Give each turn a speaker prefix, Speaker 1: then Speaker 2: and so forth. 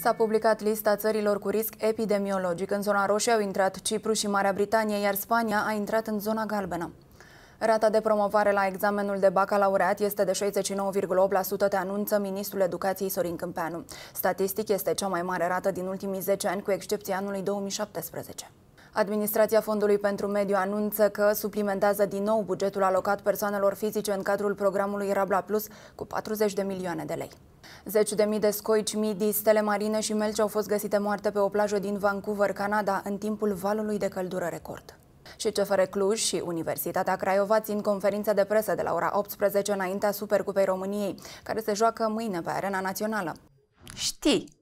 Speaker 1: S-a publicat lista țărilor cu risc epidemiologic. În zona roșie au intrat Cipru și Marea Britanie, iar Spania a intrat în zona galbenă. Rata de promovare la examenul de bacalaureat este de 69,8%, te anunță ministrul educației Sorin Câmpeanu. Statistic este cea mai mare rată din ultimii 10 ani, cu excepția anului 2017. Administrația Fondului pentru Mediu anunță că suplimentează din nou bugetul alocat persoanelor fizice în cadrul programului Rabla Plus cu 40 de milioane de lei. Zeci de mii de scoici, midi, stele marine și melci au fost găsite moarte pe o plajă din Vancouver, Canada, în timpul valului de căldură record. Și CFR Cluj și Universitatea Craiova țin conferința de presă de la ora 18 înaintea Supercupei României, care se joacă mâine pe Arena Națională. Știi,